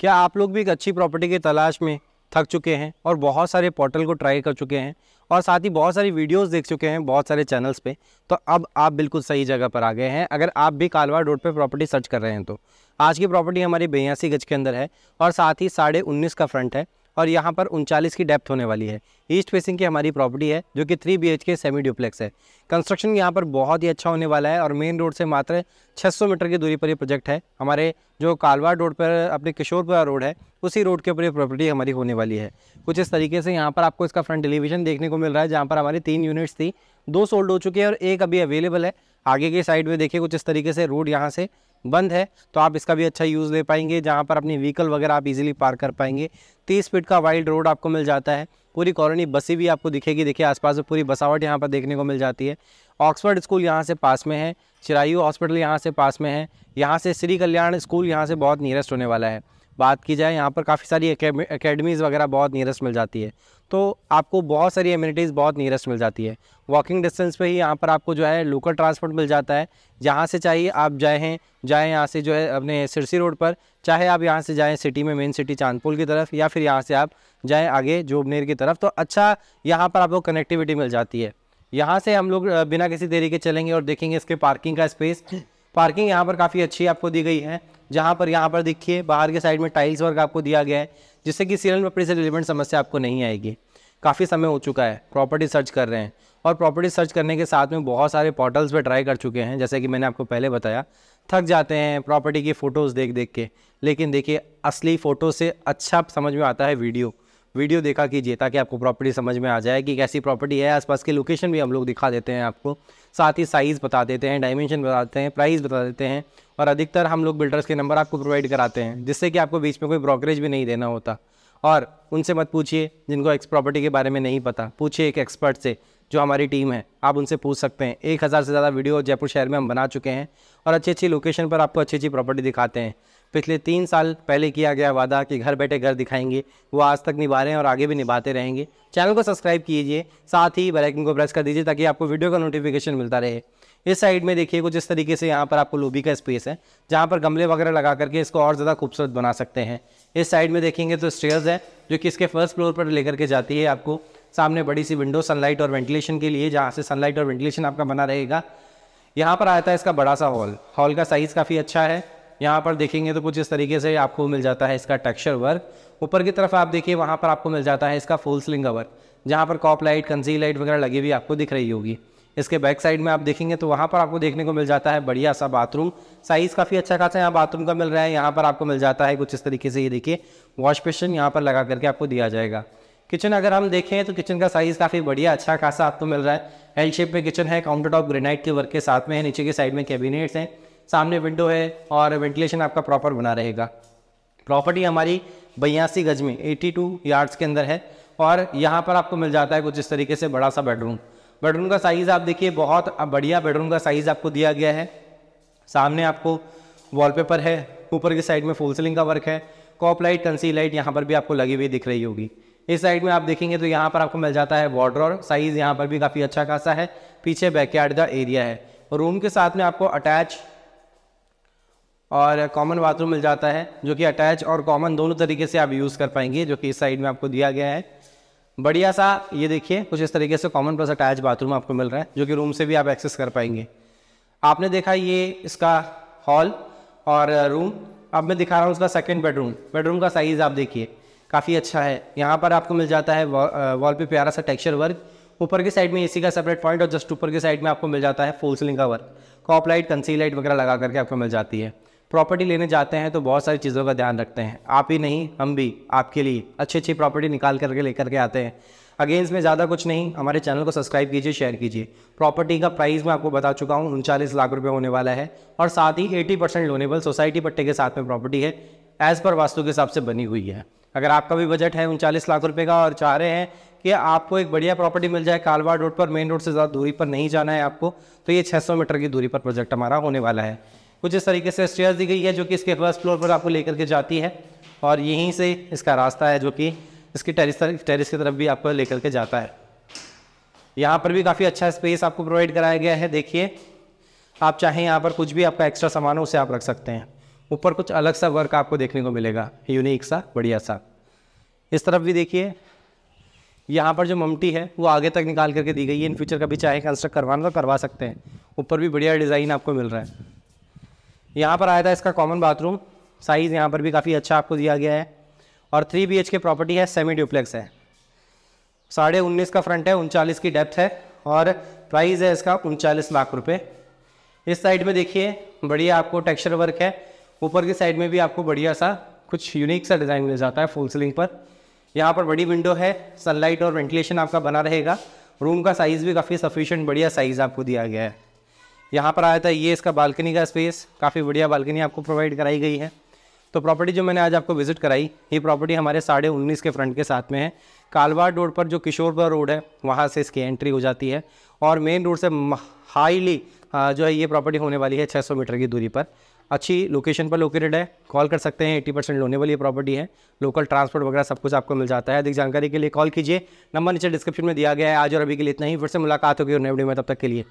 क्या आप लोग भी एक अच्छी प्रॉपर्टी की तलाश में थक चुके हैं और बहुत सारे पोर्टल को ट्राई कर चुके हैं और साथ ही बहुत सारी वीडियोस देख चुके हैं बहुत सारे चैनल्स पे तो अब आप बिल्कुल सही जगह पर आ गए हैं अगर आप भी कालवा रोड पे प्रॉपर्टी सर्च कर रहे हैं तो आज की प्रॉपर्टी हमारी बयासी गज के अंदर है और साथ ही साढ़े उन्नीस का फ्रंट है और यहाँ पर उनचालीस की डेप्थ होने वाली है ईस्ट फेसिंग की हमारी प्रॉपर्टी है जो कि three B H K semi duplex है कंस्ट्रक्शन यहाँ पर बहुत ही अच्छा होने वाला है और मेन रोड से मात्र 600 मीटर की दूरी पर ये प्रोजेक्ट है हमारे जो कालवाड़ रोड पर अपने किशोरपुरा रोड है उसी रोड के ऊपर ये प्रॉपर्टी हमारी होने वाली है कुछ इस तरीके से यहाँ पर आपको इसका फ्रंट डिलीविजन देखने को मिल रहा है जहाँ पर हमारी तीन यूनिट्स थी दो सोल्ड हो चुकी है और एक अभी अवेलेबल है आगे की साइड में देखिए कुछ इस तरीके से रोड यहाँ से बंद है तो आप इसका भी अच्छा यूज़ दे पाएंगे जहाँ पर अपनी व्हीकल वगैरह आप इजीली पार कर पाएंगे तीस फीट का वाइल्ड रोड आपको मिल जाता है पूरी कॉलोनी बसी भी आपको दिखेगी देखिए आसपास में पूरी बसावट यहाँ पर देखने को मिल जाती है ऑक्सफर्ड स्कूल यहाँ से पास में है चिरायू हॉस्पिटल यहाँ से पास में है यहाँ से श्री कल्याण स्कूल यहाँ से बहुत नियरेस्ट होने वाला है बात की जाए यहाँ पर काफ़ी सारी अकेडमीज़ वगैरह बहुत नियरेस्ट मिल जाती है तो आपको बहुत सारी एम्यूनिटीज़ बहुत नियरेस्ट मिल जाती है वॉकिंग डिस्टेंस पे ही यहाँ पर आपको जो है लोकल ट्रांसपोर्ट मिल जाता है जहाँ से चाहिए आप जाएँ जाएँ यहाँ से जो है अपने सिरसी रोड पर चाहे आप यहाँ से जाएँ सिटी में मेन सिटी चांदपुल की तरफ या फिर यहाँ से आप जाएँ आगे जोबनेर की तरफ तो अच्छा यहाँ पर आपको कनेक्टिविटी मिल जाती है यहाँ से हम लोग बिना किसी तरीके चलेंगे और देखेंगे इसके पार्किंग का स्पेस पार्किंग यहाँ पर काफ़ी अच्छी आपको दी गई है जहाँ पर यहाँ पर देखिए बाहर के साइड में टाइल्स वर्क आपको दिया गया है जिससे कि सीरियल प्रॉपर्टी से रिलेवेंट समस्या आपको नहीं आएगी काफ़ी समय हो चुका है प्रॉपर्टी सर्च कर रहे हैं और प्रॉपर्टी सर्च करने के साथ में बहुत सारे पोर्टल्स पर ट्राई कर चुके हैं जैसे कि मैंने आपको पहले बताया थक जाते हैं प्रॉपर्टी की फ़ोटोज़ देख देख के लेकिन देखिए असली फ़ोटो से अच्छा समझ में आता है वीडियो वीडियो देखा कीजिए ताकि आपको प्रॉपर्टी समझ में आ जाए कि कैसी प्रॉपर्टी है आसपास के लोकेशन भी हम लोग दिखा देते हैं आपको साथ ही साइज़ बता देते हैं डायमेंशन बताते हैं प्राइस बता देते हैं और अधिकतर हम लोग बिल्डर्स के नंबर आपको प्रोवाइड कराते हैं जिससे कि आपको बीच में कोई ब्रोकरेज भी नहीं देना होता और उनसे मत पूछिए जिनको एक्स प्रॉपर्टी के बारे में नहीं पता पूछिए एक एक्सपर्ट से जो हमारी टीम है आप उनसे पूछ सकते हैं एक हज़ार से ज़्यादा वीडियो जयपुर शहर में हम बना चुके हैं और अच्छी अच्छी लोकेशन पर आपको अच्छी अच्छी प्रॉपर्टी दिखाते हैं पिछले तीन साल पहले किया गया वादा कि घर बैठे घर दिखाएंगे वो आज तक निभा रहे हैं और आगे भी निभाते रहेंगे चैनल को सब्सक्राइब कीजिए साथ ही बेलाइकन को प्रेस कर दीजिए ताकि आपको वीडियो का नोटिफिकेशन मिलता रहे इस साइड में देखिए कुछ इस तरीके से यहाँ पर आपको लोबी का स्पेस है जहाँ पर गमले वगैरह लगा करके इसको और ज़्यादा खूबसूरत बना सकते हैं इस साइड में देखेंगे तो स्टेयर्स है जो कि इसके फर्स्ट फ्लोर पर लेकर के जाती है आपको सामने बड़ी सी विंडो सनलाइट और वेंटिलेशन के लिए जहाँ से सनलाइट और वेंटिलेशन आपका बना रहेगा यहाँ पर आता है इसका बड़ा सा हॉल हॉल का साइज़ काफ़ी अच्छा है यहाँ पर देखेंगे तो कुछ इस तरीके से आपको मिल जाता है इसका टेक्सचर वर्क ऊपर की तरफ आप देखिए वहाँ पर आपको मिल जाता है इसका फुल स्लिंग वर्क जहाँ पर कॉप लाइट कंजी लाइट वगैरह लगी हुई आपको दिख रही होगी इसके बैक साइड में आप देखेंगे तो वहाँ पर आपको देखने को मिल जाता है बढ़िया सा बाथरूम साइज़ काफ़ी अच्छा खासा यहाँ बाथरूम का मिल रहा है यहाँ पर आपको मिल जाता है कुछ इस तरीके से ये देखिए वॉश बेसिन यहाँ पर लगा करके आपको दिया जाएगा किचन अगर हम देखें तो किचन का साइज़ काफ़ी बढ़िया अच्छा खासा आपको मिल रहा है एल शेप में किचन है काउंटर टॉप ग्रेनाइट के वर्क के साथ में है नीचे के साइड में कैबिनेट्स हैं सामने विंडो है और वेंटिलेशन आपका प्रॉपर बना रहेगा प्रॉपर्टी हमारी बयासी गज में 82 यार्ड्स के अंदर है और यहाँ पर आपको मिल जाता है कुछ इस तरीके से बड़ा सा बेडरूम बेडरूम का साइज़ आप देखिए बहुत बढ़िया बेडरूम का साइज़ आपको दिया गया है सामने आपको वॉलपेपर है ऊपर की साइड में फुल सीलिंग का वर्क है कॉप लाइट कंसी लाइट यहाँ पर भी आपको लगी हुई दिख रही होगी इस साइड में आप देखेंगे तो यहाँ पर आपको मिल जाता है वॉड्रॉर साइज़ यहाँ पर भी काफ़ी अच्छा खासा है पीछे बैकयार्ड का एरिया है रूम के साथ में आपको अटैच और कॉमन बाथरूम मिल जाता है जो कि अटैच और कॉमन दोनों तरीके से आप यूज़ कर पाएंगे जो कि इस साइड में आपको दिया गया है बढ़िया सा ये देखिए कुछ इस तरीके से कॉमन प्लस अटैच बाथरूम आपको मिल रहा है जो कि रूम से भी आप एक्सेस कर पाएंगे आपने देखा ये इसका हॉल और रूम अब मैं दिखा रहा हूँ उसका सेकेंड बेडरूम बेडरूम का साइज़ आप देखिए काफ़ी अच्छा है यहाँ पर आपको मिल जाता है वॉल पे प्यारा सा टेक्सचर वर्क ऊपर की साइड में एसी का सेपरेट पॉइंट और जस्ट ऊपर की साइड में आपको मिल जाता है फुल सीलिंग का work cove light conceal light वगैरह लगा करके आपको मिल जाती है प्रॉपर्टी लेने जाते हैं तो बहुत सारी चीज़ों का ध्यान रखते हैं आप ही नहीं हम भी आपके लिए अच्छी अच्छी प्रॉपर्टी निकाल करके लेकर के आते हैं अगेंस्ट में ज़्यादा कुछ नहीं हमारे चैनल को सब्सक्राइब कीजिए शेयर कीजिए प्रॉपर्टी का प्राइस मैं आपको बता चुका हूँ उनचालीस लाख रुपये होने वाला है और साथ ही एटी परसेंट लोनेबल सोसाइटी पट्टे के साथ में प्रॉपर्टी है एज़ पर वास्तु के हिसाब से बनी हुई है अगर आपका भी बजट है उनचालीस लाख रुपये का और चाह रहे हैं कि आपको एक बढ़िया प्रॉपर्टी मिल जाए कालवाड़ रोड पर मेन रोड से ज़्यादा दूरी पर नहीं जाना है आपको तो ये 600 मीटर की दूरी पर प्रोजेक्ट हमारा होने वाला है कुछ इस तरीके से स्टेयर दी गई है जो कि इसके फर्स्ट फ्लोर पर आपको लेकर के जाती है और यहीं से इसका रास्ता है जो कि इसकी टेरिस टेरिस की तरफ भी आपको लेकर के जाता है यहाँ पर भी काफ़ी अच्छा स्पेस आपको प्रोवाइड कराया गया है देखिए आप चाहें यहाँ पर कुछ भी आपका एक्स्ट्रा सामान हो उसे आप रख सकते हैं ऊपर कुछ अलग सा वर्क आपको देखने को मिलेगा यूनिक सा बढ़िया सा इस तरफ भी देखिए यहाँ पर जो ममटी है वो आगे तक निकाल करके दी गई है इन फ्यूचर कभी चाहे कंस्ट्रक्ट करवाना तो करवा सकते हैं ऊपर भी बढ़िया डिज़ाइन आपको मिल रहा है यहाँ पर आया था इसका कॉमन बाथरूम साइज़ यहाँ पर भी काफ़ी अच्छा आपको दिया गया है और थ्री बी के प्रॉपर्टी है सेमी ड्यूप्लेक्स है साढ़े उन्नीस का फ्रंट है उनचालीस की डेप्थ है और प्राइस है इसका उनचालीस लाख रुपये इस साइड में देखिए बढ़िया आपको टेक्सचर वर्क है ऊपर की साइड में भी आपको बढ़िया सा कुछ यूनिक सा डिज़ाइन मिल जाता है फुल सीलिंग पर यहाँ पर बड़ी विंडो है सनलाइट और वेंटिलेशन आपका बना रहेगा रूम का साइज़ भी काफ़ी सफिशेंट बढ़िया साइज़ आपको दिया गया है यहाँ पर आया था ये इसका बालकनी का स्पेस काफ़ी बढ़िया बालकनी आपको प्रोवाइड कराई गई है तो प्रॉपर्टी जो मैंने आज आपको विजिट कराई ये प्रॉपर्टी हमारे साढ़े उन्नीस के फ्रंट के साथ में है कालवाड़ रोड पर जो किशोरपुर रोड है वहाँ से इसकी एंट्री हो जाती है और मेन रोड से हाईली जो है ये प्रॉपर्टी होने वाली है 600 मीटर की दूरी पर अच्छी लोकेशन पर लोकेटेड है कॉल कर सकते हैं 80 परसेंट लोने वाली प्रॉपर्टी है लोकल ट्रांसपोर्ट वगैरह सब कुछ आपको मिल जाता है अधिक जानकारी के लिए कॉल कीजिए नंबर नीचे डिस्क्रिप्शन में दिया गया है आज और अभी के लिए इतना ही फिर से मुलाकात होगी और नए वीडियो में तब तक के लिए